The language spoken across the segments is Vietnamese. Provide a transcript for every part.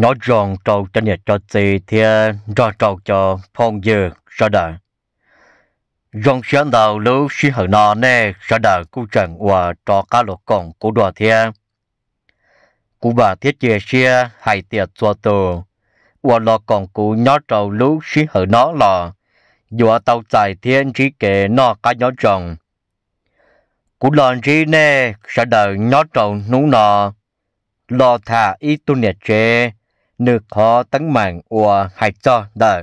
nó rong trâu cho nhẹ cho tì thì ờ, ra trâu cho phong dư ra đà, rong sáng đầu lũ sĩ hận nó nè ra đà cú trần hòa cho cá lộc còn cú đò thì cú bà thiết chế xe hay tiệt cho tù hòa lọ còn cú nhó trâu lũ sĩ hận nó là dùa tàu tài thiên trí kệ nó cá nhó trồng cú lòn trí nè ra đà nhó trâu nú nọ lo thả ít tu nè chế nước họ tấn mạng của hải cho đờ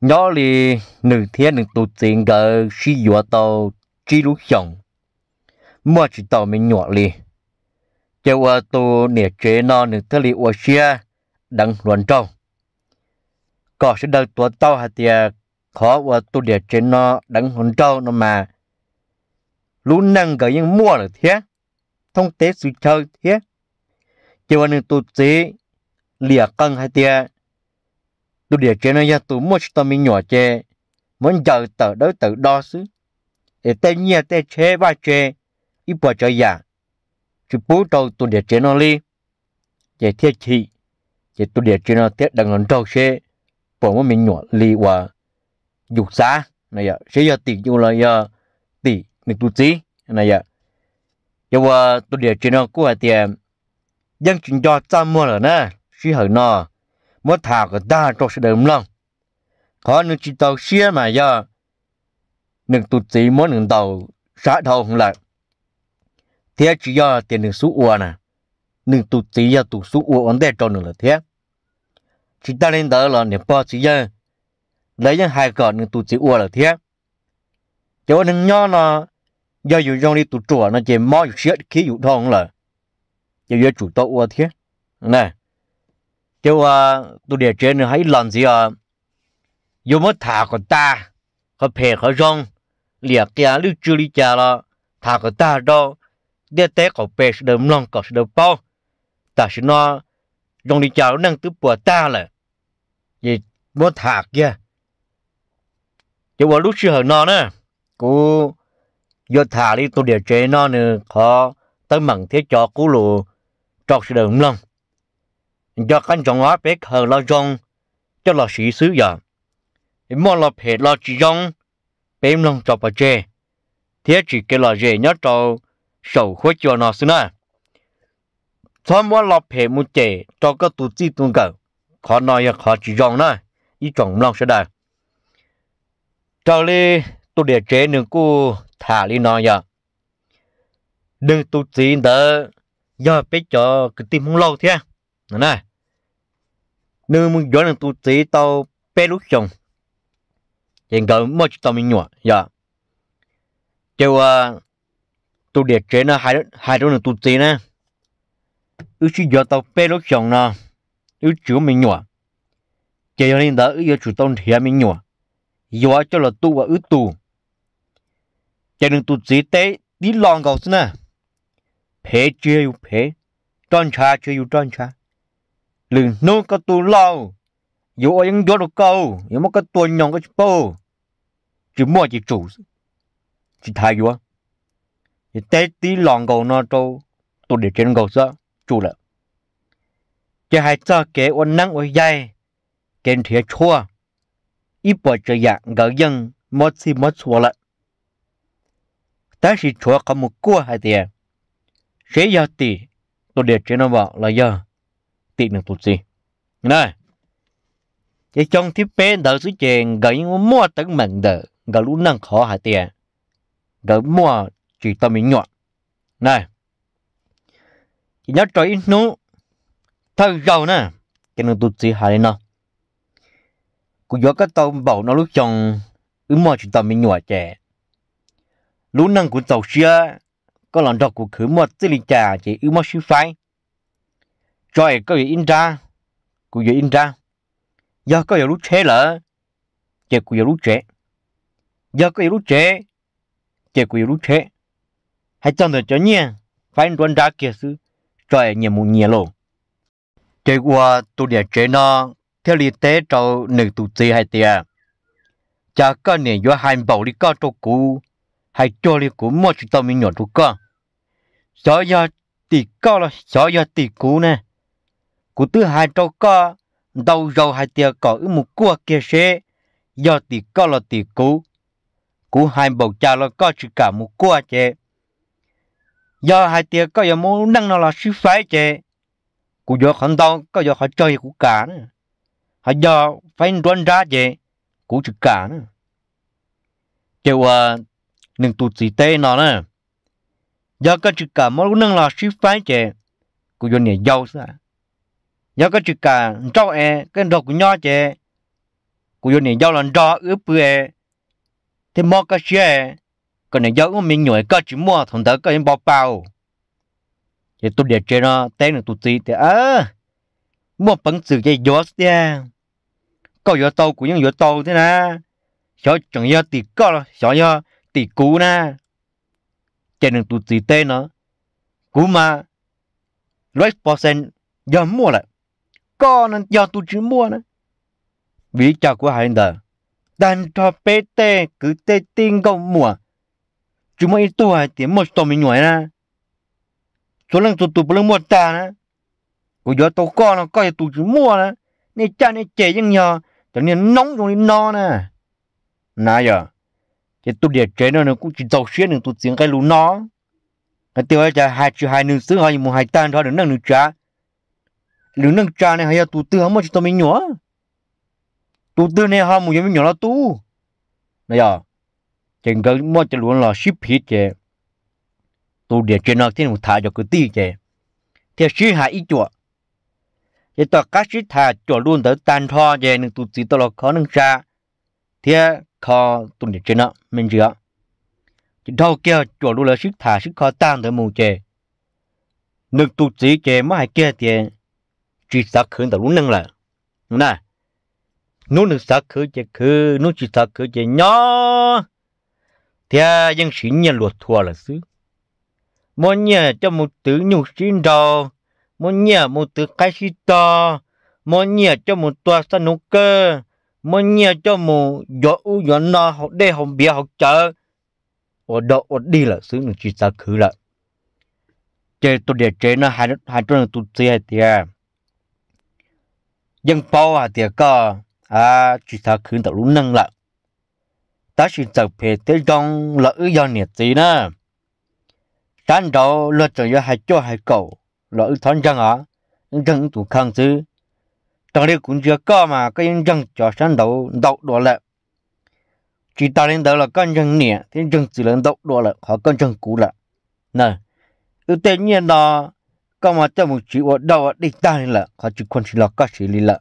nhỏ lì nữ thiên nữ tụ tiền gờ si dùa tàu chi lũ chồng mua chỉ tàu mình nhỏ lì cho qua tù nè chế nó nữ thơ lì ua xia đăng luận trâu có sự đời tụa tàu hạt tìa khó qua tù địa chế nó đang luận trâu nó mà lũ năng gờ những mua là thế thông tế sự chơi thế cho nên tôi chỉ lìa cân hai tia tôi địa chế nó ra tụ mua cho mình nhỏ chế muốn giờ tờ đối tự đo xứ để tê nhia tê chế ba chế ít bỏ cho già, chú bố đầu tôi địa chế nó li chế thiết chị chế tôi địa chế nó thiết đằng lần đầu chế bỏ mua mình nhỏ li và dục giá này ạ sẽ giờ tỷ như là giờ tỷ mình tu trí này ạ giờ tôi địa chế nó cũng là tiền dân chúng cho cha mua rồi nè chỉ hở nọ mất thảo cái ta cho sẽ đầm lòng có nữa chỉ tàu xe mà giờ nâng tụt chỉ muốn nâng tàu xã đầu không lại thế chỉ giờ tiền được số uo nè nâng tụt chỉ giờ tụt số uo ổn để cho nâng là thế chỉ ta lên đó là nè bao chỉ giờ lấy những hai cọ nâng tụt chỉ uo là thế cho nâng nho nó giờ dùng trong đi tụt chùa nó chỉ mò dù khí dù thong là giờ giờ chủ tàu uo thế nè kêu ờ, tôi để trên hay làm gì à ờ, dù mất thả của ta có phê có rong lìa kia lưu trừ lý cha là thả của ta đó để tế có phê sự đầm lòng có sự đầm bao ta sẽ nó rong lý cha nó đang tứ bùa ta là vì mất thả kia chứ vào lúc chưa nó nữa cô vô thả đi tôi để trên nó nữa khó tới mặn thế cho cú lù trọt sự đầm lòng giờ căn trọng hóa bé khờ lo rong cho là sĩ sứ giờ mua là phê lo chỉ rong bé em lòng cho bà chê thế chỉ cái là dễ nhớ cho sầu khối cho nó xưa nè thôi mua là phê mu chê cho cái tụ chi tuôn cờ khó nói là khó chỉ rong nè ý trọng lòng sẽ đời cho lê tôi để chế nương cô thả đi nói giờ đừng tụ chi đỡ giờ bé cho cái tim không lâu thế à nè nếu muốn gọi là tụ chỉ tao bé lúc chồng thì gọi mất tao mình nhọ giờ, kêu à tụ địa chế nó hai hai đứa là tụ chỉ nè ước chỉ giờ tao bé lúc chồng nè ước chữ mình nhọ chỉ cho nên đó ước giờ tao tông thì mình nhọ giờ cho là tu và ước tu cho nên tụ chỉ tế đi lòng cầu xin nè phê chưa yêu phê tròn cha chưa yêu tròn cha lưng nô cái tu lâu dù ai ăn gió câu nhưng mà cái tu nhon cái bố chỉ mua chỉ chủ chỉ thay vô thì té tí lòng cầu nó trâu tôi để trên cầu sợ chủ là chỉ hai cho kế ôn năng ôi dây kèn thiệt chua ít bỏ chơi dạng gỡ dân mất gì mất xua là, ta chỉ chua có một cua hai tiền sẽ giờ tỷ tôi để trên nó bảo là giờ tị nương tụt gì này cái trong thiết bên đỡ sứ chèn gãy mua tấn mệnh đỡ gỡ lũ năng khó hả tiền gỡ mua chỉ tao mình nhọn này chỉ nhớ trời ít nụ, thơ giàu nè cái nương tụt gì hả đây nó cũng do các tàu bảo nó lúc chồng ứng mua chỉ tao mình nhọn trẻ lũ năng của tàu xưa có lần đó của khử mua tư linh trà chỉ ứng mua sư phái rồi có gì in ra cụ gì in ra giờ có gì lúc chế lỡ chế cụ gì lúc chế giờ có gì lúc chế chế cụ gì lúc chế hãy chọn được cho nhẹ phải tuân ra kia sư rồi nhiều một nhiều lộ chế qua tu địa chế nó theo lý tế cho nữ tu sĩ hay tiệt à? cha có nè do hai bảo lý cao cho cụ hay cho lý cụ mua cho tao mình nhỏ tu cơ sợ giờ tỷ cao là sợ giờ tỷ cụ nè cụ tư hai trâu co đầu rầu hai tia cỏ ư một cua kia xe do tỷ co là tỷ cú cú hai bầu cha là co chỉ cả một cua chè do hai tia có giờ muốn nâng nó là sư phái chè cụ do khẩn đau có giờ họ chơi cụ cả nữa họ do phải đoán ra chè cụ chỉ cả nữa chèo à nâng tụt gì tê nó nè do có chỉ cả muốn nâng là sư phái chè cụ do nhảy dâu sao nhớ cái chuyện cả cho e cái đồ của nhau chè của yo này giao lần đó ướp bưởi thì mua cái xe cái này giao của mình nhồi cái chỉ mua thằng đó cái bao bao thì tôi để chơi nó tên là tôi tí thì à mua bằng sự chơi gió xe có gió tàu cũng những gió tàu thế nè gió chẳng gió tỷ có gió gió tỷ cú nè chơi được tôi tí tên nó cú mà lại có nên cho tôi chứ mua nữa vì cha của hai đời đàn cho bé tê cứ tê tin câu mùa chúng mới tuổi thì một tổ mình nhảy ra số lần tụt tụt lần mua ta nữa của gió tàu con nó coi tụt chỉ mua nữa nên cha nên trẻ nhưng nhờ cho nên nóng rồi nên no nè nà giờ thì tụt để trẻ nó cũng chỉ giàu xuyên được tụt tiếng cái lú nó cái tiêu ấy là hai chữ hai nương xứ hai một hai tan thôi được năng được trả lũ nâng cha này hay là tụ tư không mà chúng tôi mới nhỏ tụ tư này ham muốn mình nhỏ là tu này à chừng cái mua cho luôn là ship hết chè, tụ đẹp chuyện nào thì một thả cho cái tì chè, thì sĩ hạ ít chuột thì tao các sĩ thả chuột luôn tới tàn tho chứ nên tụ tư tao là khó nâng cha thì khó tụ đẹp chuyện nào mình chưa chỉ đâu kia chuột luôn là sĩ thả sĩ khó tàn tới mù chè, nâng tụ chỉ chè mà hai kia thì chỉ sa khứ tàu lún năng là nè nú nước sa khứ chỉ khứ nú chỉ sa khứ chỉ nhỏ thì dân sĩ nhà luật thua là xứ mỗi nhà cho một tử nhục xin đầu mỗi nhà một tử cái sĩ to mỗi nhà cho một tòa sân nô cơ mỗi nhà cho một gió u gió no học đê học bia học chợ ở đó ở đi là xứ nước chỉ sa khứ là chơi tôi để chơi nó hai hai chỗ là tôi chơi thì à ยังปอว่าเดียก็อ่าจุดทาคืนต่อรู้นั่งละแต่สิจะเพจเตยองละอื้อยอนเนี่ยจีนะจันดาวเลือดจะยหายจ่อหายเก่าละอื้อท้อนจังอ่ะยังถูกขังซื้อตอนนี้คุณเจ้าก็มาก็ยังยังจ่อฉันดาวดาวดัวละจีตาเล่นดาวละก็ยังเนี่ยที่ยังจีเล่นดาวดัวละเขาก็ยังกูละน่ะ ưu tiên nhiên là có mà cho một chữ ở đâu đi ta này là họ chỉ quan chỉ là có chỉ lý là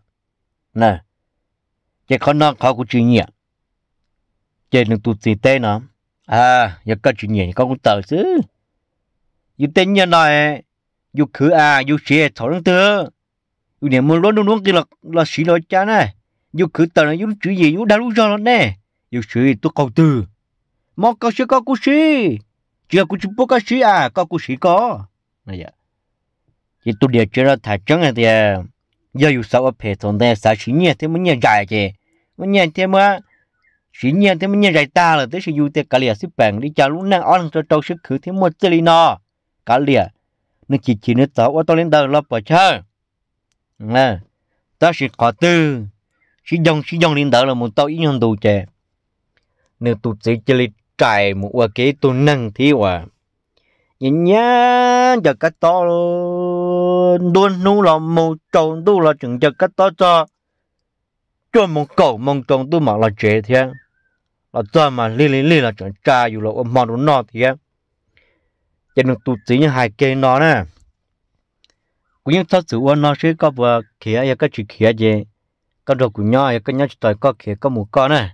nè chỉ có nó có cũng chỉ nhỉ chỉ đừng tụt gì tên nó à giờ có chuyện gì có cũng tờ chứ yêu tên như này như khứ à như chế thọ năng tư như này muốn luôn luôn kia là là sĩ nói cha này như khứ tờ này yêu chữ gì như đã lúc cho nó nè yêu chữ tôi cầu từ mong có sĩ có cú sĩ chưa có chụp bố có sĩ à có cú sĩ có này vậy thì tôi điều chế ra thả trứng đấy? À, giờ dù sao phải tồn tại sao chỉ nhẹ thì mới nhẹ dài chứ mới nhẹ thế mà chỉ nhẹ thế mới nhẹ dài ta là thế sử dụng cái lìa sức bền đi chào lúc nào ăn cho trâu sức khử thế một chữ li nó cái lìa nó chỉ chỉ nó tao tôi lên đầu lo bỏ chơi nè ta chỉ có tư chỉ dòng chỉ dòng lên đầu là một tao ít hơn đồ chơi, nếu tụt chỉ chỉ li trải một cái tôi năng thì à nhìn nhá giờ cái to luôn đôn nu là mù trồng tu là chúng ta cắt tao cho cho mông cổ mông trồng tu mà là chế thế là cho mà li li li là chúng ta dù là ôm mòn nó nọ thế cho nên tụt tí như hai cây nó nè cũng như thật sự nó sẽ có vừa khía ya cái chuyện khía gì cái đồ của nhau ya cái nhau chỉ tới có khía có một con nè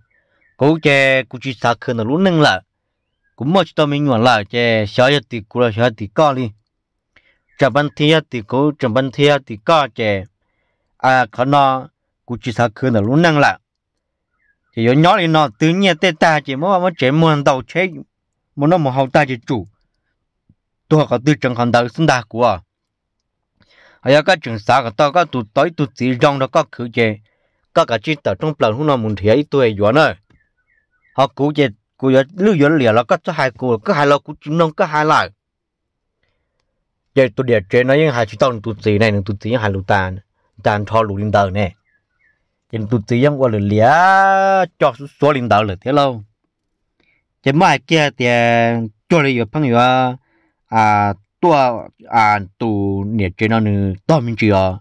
cố che cố chỉ sao khơi nó lúc nâng lại cũng mất cho mình nhuận lại che xóa cho tí cố là xóa tí con đi trả ban thia thì cố trả ban thia thì có chè à khó nó cũng chỉ sao khứ nó luôn năng là thì yo nhỏ thì nó tự nhiên tê ta chỉ mới mà chế muốn đầu chế muốn nó một học ta chỉ chủ tôi có tư trường học đầu sinh đa của hay là các trường xã các tôi các tụt tới tụt chỉ rong đó có khử chế các cái chuyện tao trong plan hôm nào muốn thấy tôi yo nữa họ cố chế cố yo lưu yo lìa là các cho hai cố các hai lo cũng chúng nó các hai lại giờ tụi địa chế nó những hai chỉ tao tụt gì này tụt gì hai lũ tàn tàn cho lũ linh đời nè nhưng tụt gì em qua lửa lía cho số linh đời lửa thế lâu chỉ mai kia thì à, à, à, cho lấy được 朋友啊啊多啊都你知道呢多明知啊，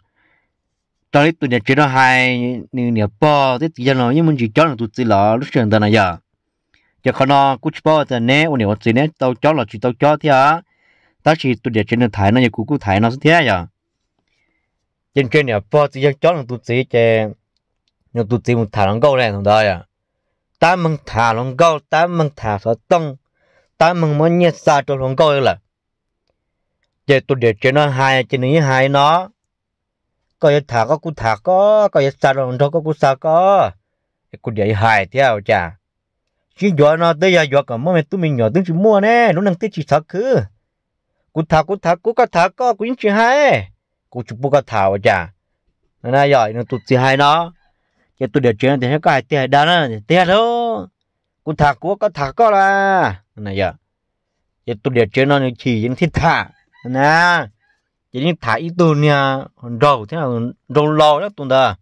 到底对你知道还你你包这底下呢，因为就讲了都知了，都晓得了呀。就可能估计包在呢，我呢我这呢都讲了就都讲的啊。ta chỉ tụi trẻ trên thái nó như cú cú thái nó thế à trên trên này bỏ chỉ dân chó nó tụi trẻ, chè nó tụi trẻ một thả nó câu này thằng đó à ta mừng thả nó câu ta mừng thả sợ tông ta mừng muốn nhét xa cho nó câu là chè tụi trẻ trên nó hai trên này hai nó coi thả có cú thả có coi xa nó đó có cú xa có cú để hai theo chả chỉ cho nó tới giờ cho cả mỗi mẹ tụi mình nhỏ tiếng chỉ mua nè nó đang tiếng chỉ thật cứ cú thà cú thà cú cá thà có quyến chuyện hay cú chụp bút cá thà vậy chả nó giỏi nó tụt gì hai nó chứ tụi điều chuyện thì nó có hai tiền đó nó tiền đó cú thà cú cá thà có là này giờ chứ tụi điều chuyện nó chỉ những thiết thà nè chỉ những thả ít tuần nha rầu thế nào rầu lo đó tuần đó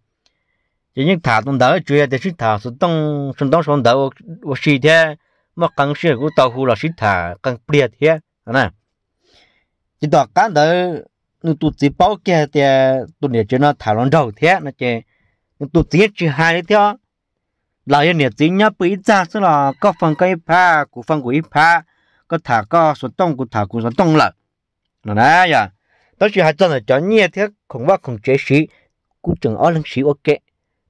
chỉ những thả tuần đó chuyện thì chỉ thả xuống đông xuống đông xuống đó ô ô mà căng xì của tàu hù là xì thả căng bẹt thế chỉ đó cán đó nó tụt chỉ bao kia thì tụt này chỉ nó thảo luận đầu thế nó chỉ tụt chỉ chỉ hai đấy thôi, lại cái này chỉ nhớ bị ra tức là có phần cái pha của phần của pha có thả có số tông của thả của số tông là nó nè giờ dạ. đó chỉ hai chân là cho nhẹ thế không ว่า không chế sĩ cũng chẳng ở lưng sĩ ok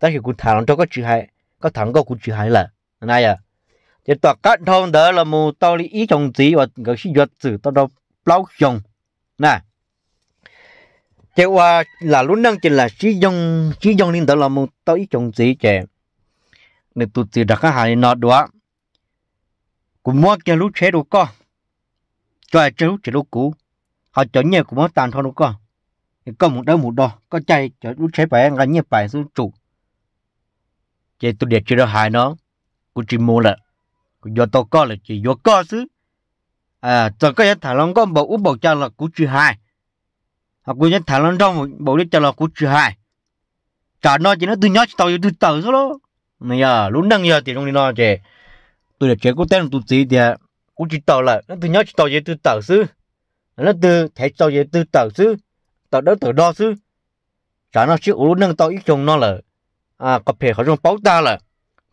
đó chỉ cũng thả luận cho có chỉ hai có thằng có cũng dạ. chỉ hai là nó nè à, chỉ tọt cắt thông đó là một tao lý ý trong gì và cái gì vật sự tao đâu lâu chồng nè chế qua à, là lúc năng chỉ là chỉ dòng chỉ dòng nên đó là một tới ít chồng gì chế nên tụt từ đặc hải nọ đó cũng mua cái lúc chế đồ co cho chơi lúc chế lúc cũ họ chở nhẹ cũng mua tàn thôi đồ co có một đó một đó có chạy chở lúc chế phải ăn nhẹ phải xuống chủ chế tụt đẹp chế đó hải nó cũng chỉ mua là cũng do tao co là chỉ do co chứ à cho cái thả lông có bộ bộ cho là cú chữ hai hoặc cú nhất thả lông trong bộ đi cho là cú chữ hai trả nó chỉ nó từ nhỏ chỉ tàu từ tàu số đó này à lúc đang giờ thì trong đi nó chị tôi để chế cú tên tụt gì thì cú chỉ tàu là nó từ nhỏ chỉ tàu về từ tàu xứ nó từ thấy tàu về từ tàu xứ tàu đó tàu đo xứ trả nó chứ lúc nâng tàu ít chồng nó là à có thể họ trong báo ta là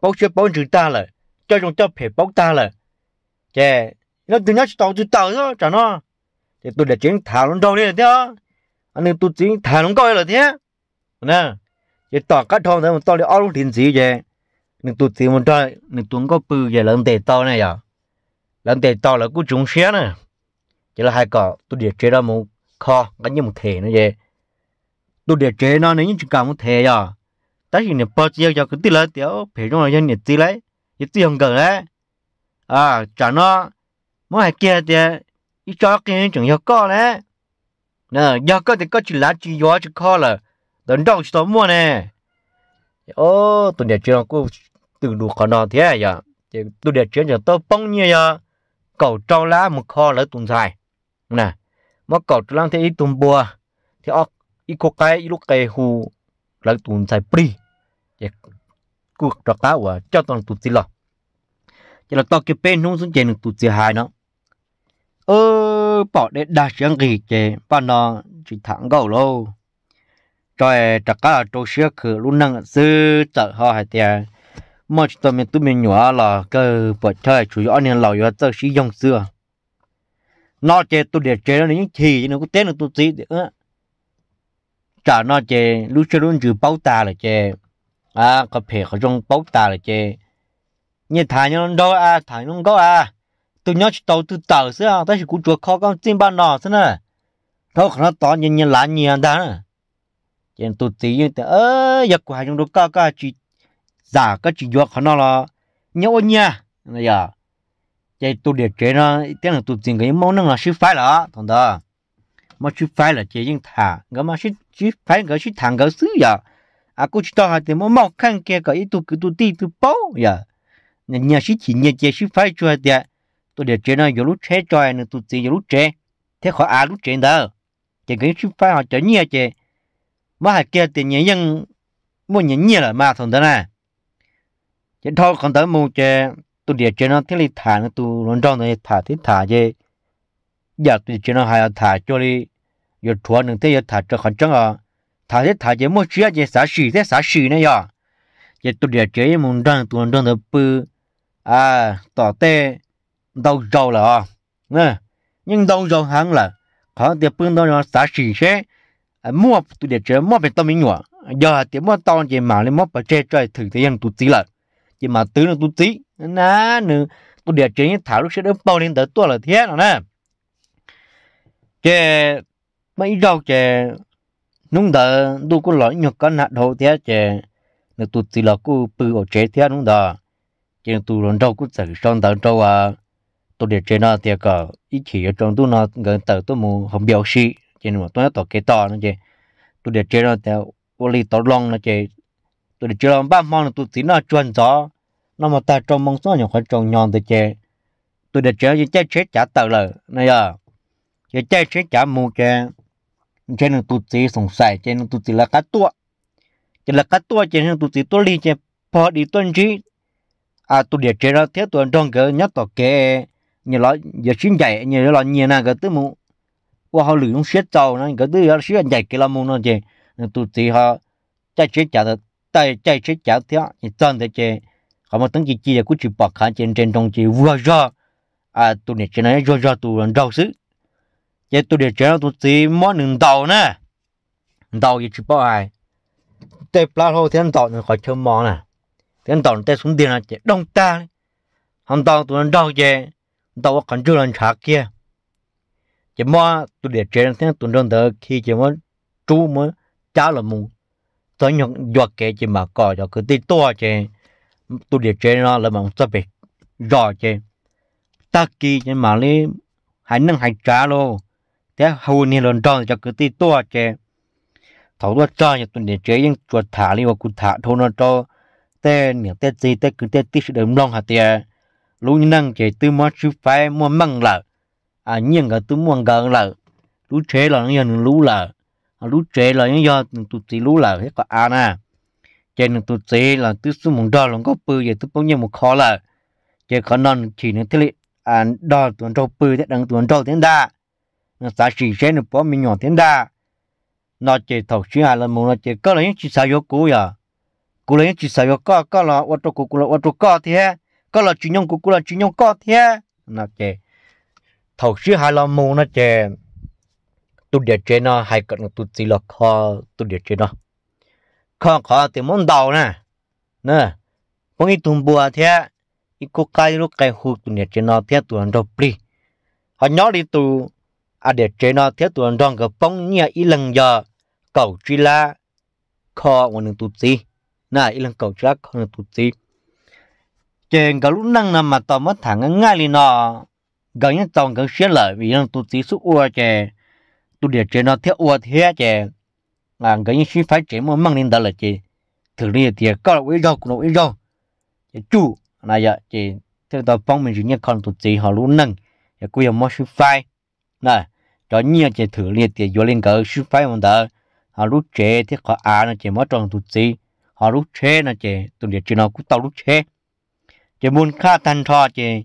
báo chưa báo trừ ta là cho trong cho thể báo ta là chè nó từ nhắc tàu từ tàu đó chả nó thì tôi để chuyện thả luôn đâu đi thế anh em tôi chỉ thả luôn coi là thế nè chỉ tỏ cắt thon thế mà to để ăn tiền gì vậy nên tôi chỉ một trời nên tôi có bự vậy lần để to này à lần để to là cứ trúng xe nè chỉ là hai cọ tôi để chế ra một kho cái như một thể nữa vậy tôi để chế nó nên như chỉ cả một thể à tất nhiên là bao nhiêu giờ cứ tí là tiểu phải trong là nhân nhiệt tí lấy nhiệt tí không cần đấy à chả nó mỗi hai kia thì ít cho cái chúng yêu có nè nè yêu có thì có chỉ lá chỉ gió chỉ khó là đừng đâu chỉ tao mua này, ô tụi đẹp chuyện cô từ đủ khó nó thế à giờ tụi đẹp chuyện giờ tôi bông như giờ cầu trâu lá một kho lỡ tụi dài nè mà cầu trâu lang thì ít tụi bùa thì ốc ít cô cái ít lúc cái hù lỡ tụi dài pri cuộc trò cá của cho toàn tụi gì lọ chỉ là to kia bên không xuống chơi được tụi gì hai nó ơ ờ, bỏ để đa sáng gì chế bà nó chỉ thẳng gầu lô rồi tất cả là trâu xưa khử lúc năng sư chợ họ hay tiền mà chúng tôi mình tụi mình nhỏ là cơ bỏ chơi chủ yếu nên lão yếu chơi sử dụng xưa nó chế tụi để chế nó những thì nó cũng tên được tụi tí nữa trả nó chế lúc chơi luôn trừ bao ta là chế à có phải có trong bao ta là chế như thằng nó đâu à thằng nó có à từ nhỏ à, chỉ tàu từ tàu xưa à ta chỉ cũng chuột khó con chim ban nọ xưa nè đâu khả năng to nhìn nhìn lại nhìn ta nè chỉ tụt tí như thế ơ giặc của hai chúng tôi ca ca chỉ giả cái chỉ chuột khả nó là nhau nha bây giờ chỉ tụt để chế nó tiếng là tụt tiền cái món năng là sư phái là thằng đó mà sư phái là chỉ những thả, cái mà sư sư phái cái sư thằng cái sư giờ à cô chỉ tao hai tiếng mà mau khăn kia cái tụt cái tụt tí tụt bao giờ nhà sư chỉ nhà chỉ sư phái cho hai tiếng tôi để chơi nó vô lúc chế cho nên tôi chỉ vô lúc chế thế khỏi ai lúc chế đó chỉ cái chút phải họ chơi nhia chế mà hai kia thì nhẹ nhân muốn nhẹ nhia là mà thằng đó nè chỉ thôi còn tới mua chế tôi để chơi nó thế là thả nó tôi luôn trong này thả thế thả chơi giờ tôi chơi nó hay thả cho đi giờ thua nữa thế giờ thả cho khỏi trắng à thả thế thả chơi mua chơi chơi xả xì thế xả xì này giờ giờ tôi để chế muốn răng tôi luôn trong đó bự à tỏ tê đâu rồi là nè nhưng đâu rồi hắn là khó thì bưng đâu rồi xả xỉ xe à, mua tụi để chơi mua về tâm mình nhở giờ thì mua to chỉ mà lên mua phải chơi chơi thử thế rằng tụt tí là chỉ mà tứ là tụt tí nè nữa tụi để chơi thảo lúc sẽ đỡ bao lên tới tôi là thế rồi nè chè mấy rau chè nung đờ đu có lõi nhục con nạt đầu thế chè nó tụt tí là cô bự ở chế thế nung đờ chè tụt lần đầu cũng sợ sơn đờ đầu à tôi để chơi nó thì cả ít chỉ ở trong tôi nó gần tới tôi muốn không biểu sĩ cho nên mà tôi tôi cái to nó chơi tôi để chơi nó thì vô lý to lòng nó chơi tôi để chơi nó ba mong tôi chỉ nó chuẩn rõ nó mà ta trong mong số nhỏ khoảng trong nhon thì chơi tôi để chơi những chơi chết trả tờ lời này à chơi chơi chết trả mua chơi chơi nó tôi chỉ sùng sài chơi nó tôi chỉ là cá tua chỉ là cá tua chơi nó tôi chỉ tôi đi chơi bỏ đi tuần trí à tôi để chơi nó thế tôi đông cái nhất tôi cái như là giờ chuyên chạy như là nhiều na cái thứ mù qua họ lưỡi không xiết tàu nó cái tư họ xiết chạy cái là mù nó chơi tụt thì họ chạy chết chạy thật tay chạy chết chạy thế thì chân thế chơi họ mà tính chỉ chi là cứ chịu bạc khán trên trên trong chỉ vừa ra à tụi này chơi này vừa ra tụi lần đầu xứ chơi tụi này chơi nó tụi chỉ món nướng tàu nè tàu gì chịu bạc ai tê plat hồ thiên tàu nó khỏi chơi món nè thiên tàu nó tê xuống tiền là chơi đông ta không tàu tụi nó đâu chơi tao còn chưa lần trả kia chỉ mà tụi để trên thằng tụi đơn đỡ khi chỉ mà chú mà cháu là mù tao nhận giọt cái chỉ mà cò cho cái tí to chứ tụi để chơi nó là bằng sao bị rõ chứ ta kỳ chỉ mà lấy hãy nâng hãy trả lo, thế hầu như lần tròn cho cái tí to chứ thầu đó cho nhà tụi để chơi nhưng chuột thả đi và cụ thả thôi nó cho tên những tên gì tên cứ tên tí sự đấm long hạt tiền lúc năng chạy tư mua chú phải mua măng lợ à nhìn cái tư mua gần lợ lúc trẻ là nó nhận lú lợ à lúc trẻ là nó do tụt chỉ lú lợ hết có à nè chạy nó tụt chỉ là tư số một đo là có bự vậy tư bao nhiêu một khó lợ chạy khó non chỉ nó thế à đo tuần trâu bự thế đằng tuần trâu thế đa nó xã chỉ chế nó bỏ mình nhỏ thế đa nó chạy thầu chứ à là muốn nó chạy có là những chỉ sao vô cũ vậy cũ là những chỉ sao vô có có là ô tô cũ là ô tô có thì hết có là chủ nhông của cô là chủ nhông có thế nó chè thầu sư hai là mù nó chè tu địa chế nó hai cận tu chỉ là kho tu địa chế nó kho kho thì muốn đầu nè nè món ít tùng bùa thế ít cô cái lúc cái hụt tu địa chế nó thế tu ăn đâu pli họ nhỏ đi tu à địa chế nó thế tu ăn đâu cái bông nhia ít lần giờ cầu chỉ la kho một lần tu chỉ nè ít lần cầu chỉ la kho một tu chỉ chèn cả lúc năng nằm mà tao mất thẳng ngay liền nọ gần nhá tao gấu xé lợi vì nó tụt tí xúc ua chè tụt để chè nó thiếu ua thế chè à gần như xí phải chè mà măng lên đó là chè thử đi thì có là quý rau cũng là quý rau chè chu là giờ chè thế tao phong mình chỉ nhá còn tụt tí họ lúc năng chè quý ông mất xí phải nè cho nhiều chè thử đi thì vô lên gấu xí phải mà đó họ lúc chè thì có à nó chè mất tròn tụt tí họ lúc chè nó chè tụt để chè nó cũng tao lúc chè chỉ muốn khá thanh thọ chỉ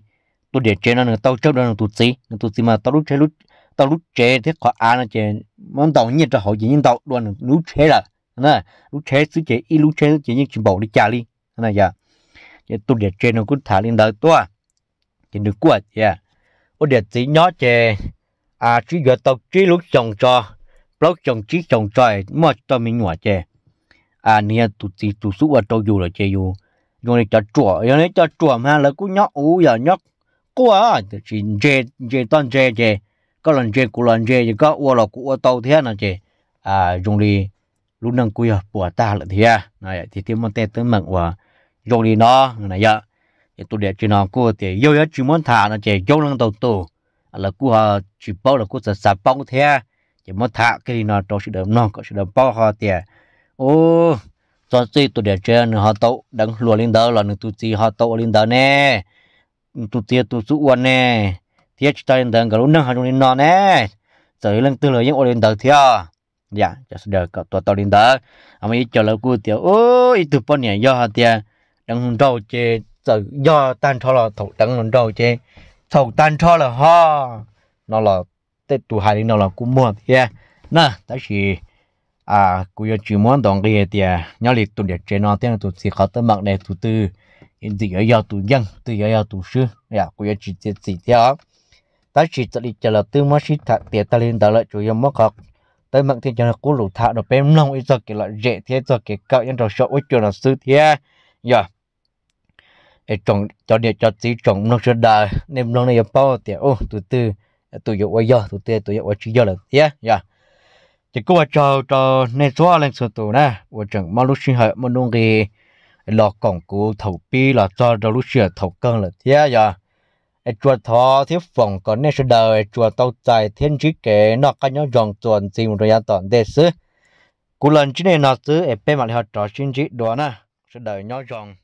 tôi để chế nó nữa tao trước đó là tụt xí tụt xí mà tao lúc chế lúc tao lúc chế thế khó ăn nó chế món tàu nhiệt cho họ chỉ nhưng tao luôn lúc chế là nè lúc chế xứ chế ít lúc chế chỉ nhưng chỉ bỏ đi trả đi nè giờ chế tôi để chế nó cứ thả lên đời tôi chỉ à. được quật dạ tôi để tí nhỏ chế à chỉ giờ tao chỉ lúc trồng cho lúc trồng chỉ trồng trời mà cho mình nhỏ chế à nia tụt xí tụt xuống ở đâu dù là chế dù dùng dùng dùng đi mà nhóc nhóc ú, giờ à, thì có có lần là là chỉ tàu chị, à, lúc nâng cua bùa ta là thế này thì tiếng mông tê tiếng mận của dùng đi nó này ya thì tôi để chỉ nó cua thì yêu yêu chỉ muốn thả nó chị, dùng nâng đầu tù là cua ờ, chỉ bao là cua sạch sạch bao thế chỉ muốn thả cái gì nó trong sự được non có sự đầm bao họ thì ô cho chị tôi để chơi nữa họ tàu đang lùa lên đó là tôi tụi chị họ tậu lên đó nè tôi chị tôi chú uẩn nè thì chúng ta lên đó cả lúc nâng hàng lên nó nè giờ lên từ lời những lên đó thì dạ giờ sẽ đời cả tụi tao lên đó à mà ít chờ lâu cuối thì ôi từ bọn này do thì đắng đầu chê rồi giờ tan cho là thầu đắng đầu chơi thầu tan cho là ha nó là tết tụi hai nó là cũng muộn thì nè đó chỉ à cú yo chỉ muốn đồng nghề thì nhớ lịch tụi để chơi nó tiếng tụi thì khó tới mặt này tụi tư thì ở giao tụi dân từ ở giao tụi sư dạ cú yo chỉ chỉ chỉ theo ta chỉ tự đi chờ là tư mới chỉ thật tiền ta lên đó là chủ yếu mất học tới mặt thì cho nó cú lụ thạc nó bém nông ít cho cái loại dễ thế cho cái cậu nhân đầu sợ ít cho nó sư thế dạ để trồng cho để cho chỉ trồng nông sơn đời nên nông này bao tiền ô tụi tư tụi yo ở giao tụi từ tụi yo ở chỉ giao là thế dạ chỉ có cho cho nên số lên số tù nè vợ chồng mà lúc sinh hợp mà nông cái lọ cổng cụ thầu pi là cho cho lúc sinh thầu cân là thế à giờ ai chùa thọ thiết phòng còn nên sẽ đời ai chùa tàu tài thiên chí kế nó cái nhóm dòng tuần tìm một thời gian toàn đề sứ cú lần chỉ này nó sứ ai bên mà họ trò sinh chí đó nè sẽ đời nhóm dòng